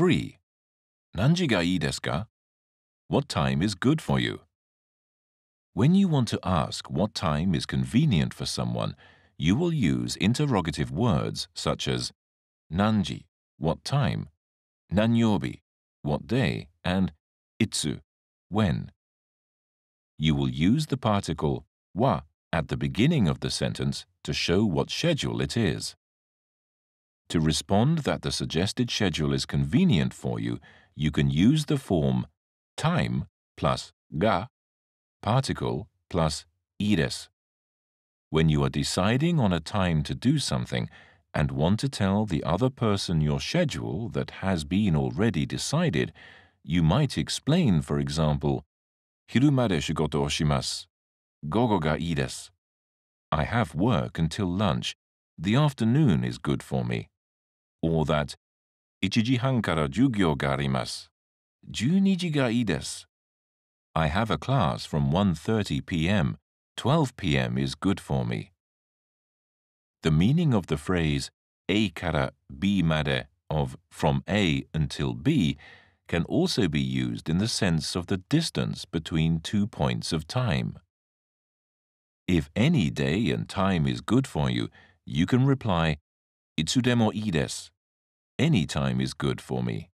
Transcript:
3. Nanji ga ii desu ka? What time is good for you? When you want to ask what time is convenient for someone, you will use interrogative words such as nanji, what time, nanyobi, what day, and itsu, when. You will use the particle wa at the beginning of the sentence to show what schedule it is. To respond that the suggested schedule is convenient for you, you can use the form time plus ga, particle plus ires. When you are deciding on a time to do something and want to tell the other person your schedule that has been already decided, you might explain, for example, I have work until lunch. The afternoon is good for me or that 1時半から授業があります。12時がいいです。I have a class from 1:30 p.m. 12 p.m. is good for me. The meaning of the phrase A から B まで of from A until B can also be used in the sense of the distance between two points of time. If any day and time is good for you, you can reply いつでもいいです any time is good for me.